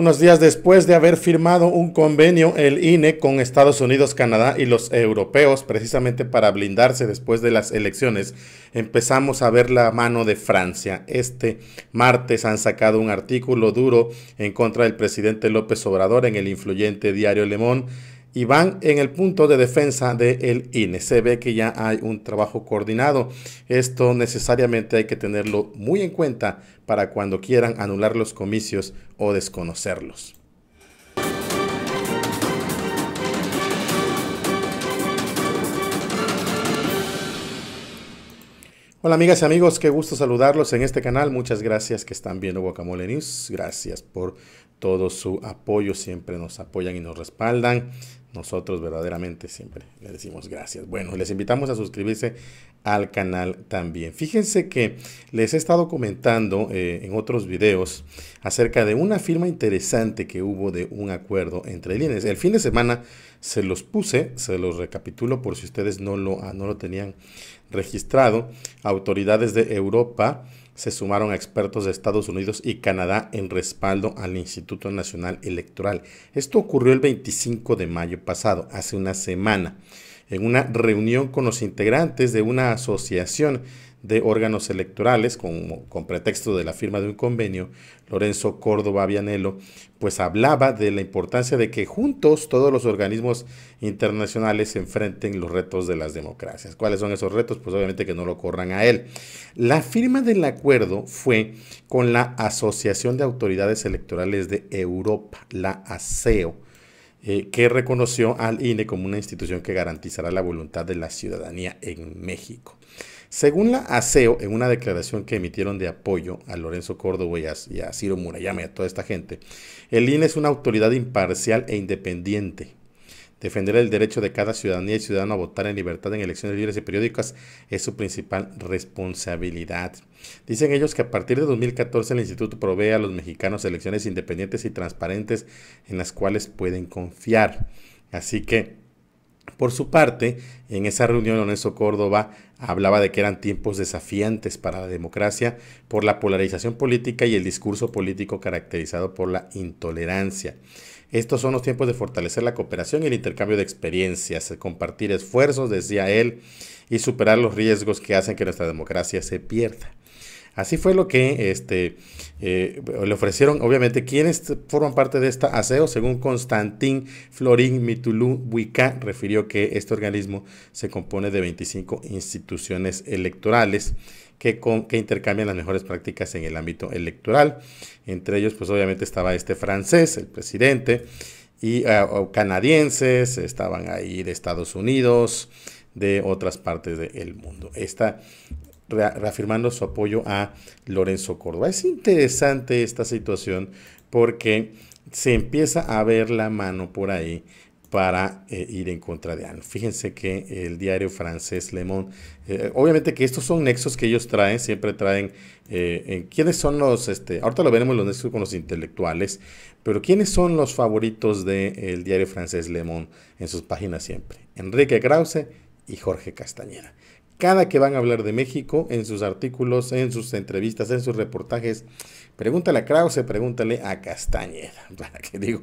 unos días después de haber firmado un convenio el INE con Estados Unidos, Canadá y los europeos, precisamente para blindarse después de las elecciones, empezamos a ver la mano de Francia. Este martes han sacado un artículo duro en contra del presidente López Obrador en el influyente diario Le Monde y van en el punto de defensa del INE. Se ve que ya hay un trabajo coordinado. Esto necesariamente hay que tenerlo muy en cuenta para cuando quieran anular los comicios o desconocerlos. Hola amigas y amigos, qué gusto saludarlos en este canal. Muchas gracias que están viendo Guacamole News. Gracias por todo su apoyo, siempre nos apoyan y nos respaldan. Nosotros verdaderamente siempre les decimos gracias. Bueno, les invitamos a suscribirse al canal también. Fíjense que les he estado comentando eh, en otros videos acerca de una firma interesante que hubo de un acuerdo entre líneas. El fin de semana se los puse, se los recapitulo por si ustedes no lo, ah, no lo tenían registrado. Autoridades de Europa se sumaron expertos de Estados Unidos y Canadá en respaldo al Instituto Nacional Electoral. Esto ocurrió el 25 de mayo pasado, hace una semana, en una reunión con los integrantes de una asociación de órganos electorales, con, pretexto de la firma de un convenio, Lorenzo Córdoba Vianello, pues hablaba de la importancia de que juntos todos los organismos internacionales se enfrenten los retos de las democracias. ¿Cuáles son esos retos? Pues obviamente que no lo corran a él. La firma del acuerdo fue con la Asociación de Autoridades Electorales de Europa, la ASEO. Eh, que reconoció al INE como una institución que garantizará la voluntad de la ciudadanía en México. Según la ASEO, en una declaración que emitieron de apoyo a Lorenzo Córdoba y a, Ciro Murayama y a toda esta gente, el INE es una autoridad imparcial e independiente. Defender el derecho de cada ciudadanía y ciudadano a votar en libertad en elecciones libres y periódicas es su principal responsabilidad. Dicen ellos que a partir de 2014 el instituto provee a los mexicanos elecciones independientes y transparentes en las cuales pueden confiar. Así que por su parte, en esa reunión Lorenzo Córdoba hablaba de que eran tiempos desafiantes para la democracia por la polarización política y el discurso político caracterizado por la intolerancia. Estos son los tiempos de fortalecer la cooperación y el intercambio de experiencias, compartir esfuerzos, decía él, y superar los riesgos que hacen que nuestra democracia se pierda. Así fue lo que este, eh, le ofrecieron, obviamente, quienes forman parte de esta ASEO, según Constantin Florin Mitulú Wicca, refirió que este organismo se compone de 25 instituciones electorales que, que, intercambian las mejores prácticas en el ámbito electoral. Entre ellos, pues obviamente estaba este francés, el presidente, y ah, canadienses, estaban ahí de Estados Unidos, de otras partes del mundo. Esta reafirmando su apoyo a Lorenzo Córdoba. Es interesante esta situación porque se empieza a ver la mano por ahí para eh, ir en contra de él. Fíjense que el diario francés Le Monde, eh, obviamente que estos son nexos que ellos traen, siempre traen, eh, ¿quiénes son los, este, ahorita lo veremos los nexos con los intelectuales, pero ¿quiénes son los favoritos del diario francés Le Monde en sus páginas siempre? Enrique Krause y Jorge Castañeda cada que van a hablar de México, en sus artículos, en sus entrevistas, en sus reportajes, pregúntale a Krause, pregúntale a Castañeda, para que digo,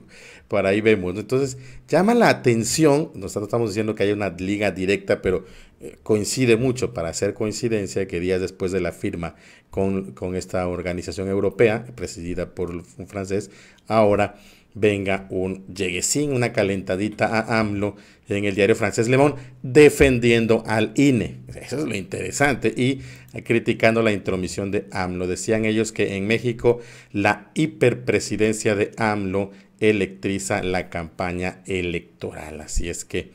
por ahí vemos. Entonces, llama la atención, nosotros estamos diciendo que hay una liga directa, pero eh, coincide mucho, para hacer coincidencia, que días después de la firma con, con esta organización europea, presidida por un francés, ahora venga un sin una calentadita a AMLO en el diario francés Le Monde, defendiendo al INE. Eso es lo interesante. Y criticando la intromisión de AMLO. Decían ellos que en México la hiperpresidencia de AMLO electriza la campaña electoral. Así es que,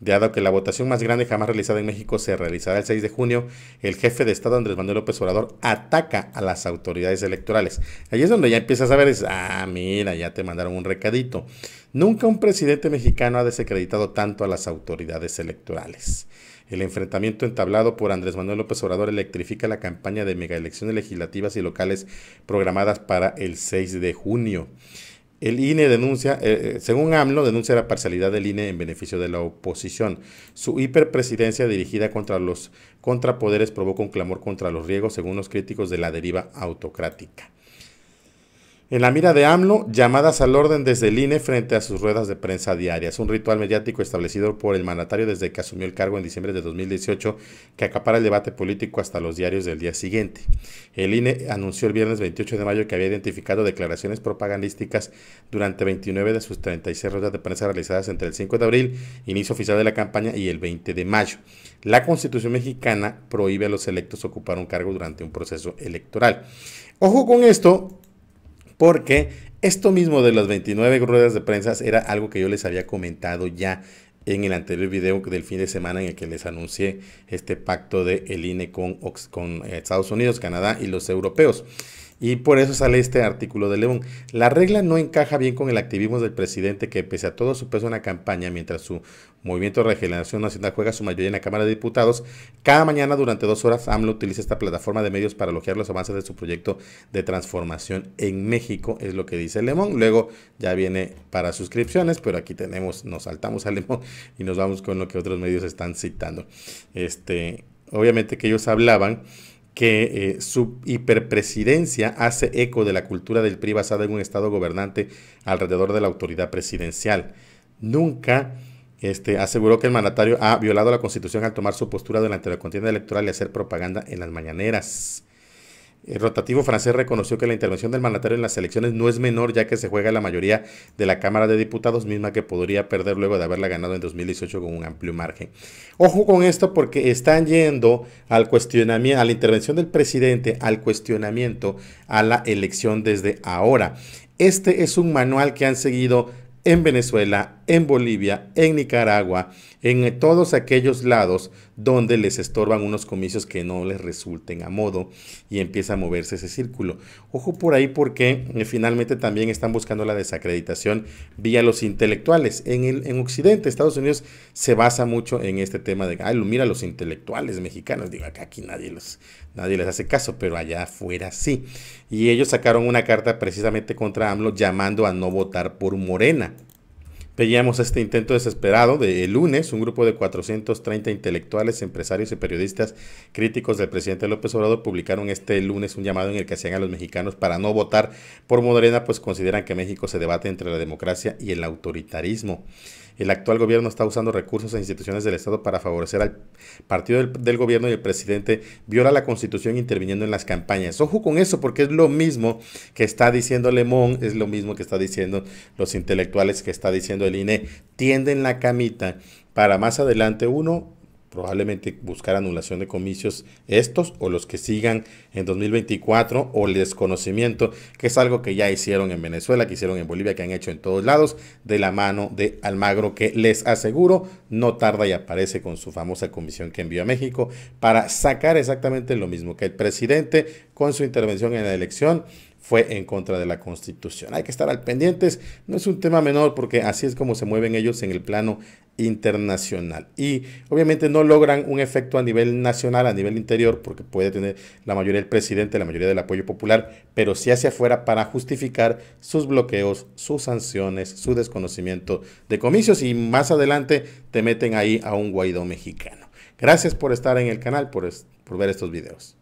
dado que la votación más grande jamás realizada en México se realizará el 6 de junio, el jefe de Estado Andrés Manuel López Obrador ataca a las autoridades electorales. Ahí es donde ya empiezas a ver, ah, mira, ya te mandaron un recadito. Nunca un presidente mexicano ha desacreditado tanto a las autoridades electorales. El enfrentamiento entablado por Andrés Manuel López Obrador electrifica la campaña de megaelecciones legislativas y locales programadas para el 6 de junio. El INE denuncia, eh, eh, según AMLO, denuncia la parcialidad del INE en beneficio de la oposición. Su hiperpresidencia dirigida contra los contrapoderes provoca un clamor contra los riegos, según los críticos de la deriva autocrática. En la mira de AMLO, llamadas al orden desde el INE frente a sus ruedas de prensa diarias, un ritual mediático establecido por el mandatario desde que asumió el cargo en diciembre de 2018 que acapara el debate político hasta los diarios del día siguiente. El INE anunció el viernes 28 de mayo que había identificado declaraciones propagandísticas durante 29 de sus 36 ruedas de prensa realizadas entre el 5 de abril, inicio oficial de la campaña, y el 20 de mayo. La Constitución mexicana prohíbe a los electos ocupar un cargo durante un proceso electoral. Ojo con esto, porque esto mismo de las 29 ruedas de prensa era algo que yo les había comentado ya en el anterior video del fin de semana en el que les anuncié este pacto de el INE con, con eh, Estados Unidos, Canadá y los europeos. Y por eso sale este artículo de León. La regla no encaja bien con el activismo del presidente que pese a todo su peso en la campaña, mientras su Movimiento de Regeneración Nacional juega su mayoría en la Cámara de Diputados, cada mañana durante dos horas AMLO utiliza esta plataforma de medios para elogiar los avances de su proyecto de transformación en México, es lo que dice Lemón. Luego ya viene para suscripciones, pero aquí tenemos, nos saltamos a Lemón y nos vamos con lo que otros medios están citando. Este, obviamente que ellos hablaban que eh, su hiperpresidencia hace eco de la cultura del PRI basada en un Estado gobernante alrededor de la autoridad presidencial. Nunca este, aseguró que el mandatario ha violado la Constitución al tomar su postura durante la contienda electoral y hacer propaganda en las mañaneras. El eh, rotativo francés reconoció que la intervención del mandatario en las elecciones no es menor ya que se juega la mayoría de la Cámara de Diputados misma que podría perder luego de haberla ganado en 2018 con un amplio margen. Ojo con esto porque están yendo al cuestionamiento, a la intervención del presidente, al cuestionamiento a la elección desde ahora. Este es un manual que han seguido en Venezuela, en Bolivia, en Nicaragua, en eh, todos aquellos lados donde les estorban unos comicios que no les resulten a modo y empieza a moverse ese círculo. Ojo por ahí porque eh, finalmente también están buscando la desacreditación vía los intelectuales. En, el, en Occidente, Estados Unidos se basa mucho en este tema de, ay, mira los intelectuales mexicanos, digo, acá aquí nadie, los, nadie les hace caso, pero allá afuera sí. Y ellos sacaron una carta precisamente contra AMLO llamando a no votar por Morena. Veíamos este intento desesperado de el lunes, un grupo de 430 intelectuales, empresarios y periodistas críticos del presidente López Obrador publicaron este lunes un llamado en el que hacían a los mexicanos para no votar por Morena, pues consideran que México se debate entre la democracia y el autoritarismo. El actual gobierno está usando recursos e instituciones del Estado para favorecer al partido del, gobierno y el presidente viola la constitución interviniendo en las campañas. Ojo con eso porque es lo mismo que está diciendo Lemón, es lo mismo que está diciendo los intelectuales, que está diciendo el INE. Tienden la camita para más adelante uno probablemente buscar anulación de comicios estos o los que sigan en 2024 o el desconocimiento, que es algo que ya hicieron en Venezuela, que hicieron en Bolivia, que han hecho en todos lados, de la mano de Almagro, que les aseguro no tarda y aparece con su famosa comisión que envió a México para sacar exactamente lo mismo que el presidente con su intervención en la elección fue en contra de la Constitución. Hay que estar al pendientes, no es un tema menor porque así es como se mueven ellos en el plano internacional. Y obviamente no logran un efecto a nivel nacional, a nivel interior, porque puede tener la mayoría del presidente, la mayoría del apoyo popular, pero sí hacia afuera para justificar sus bloqueos, sus sanciones, su desconocimiento de comicios y más adelante te meten ahí a un Guaidó mexicano. Gracias por estar en el canal, por, por ver estos videos.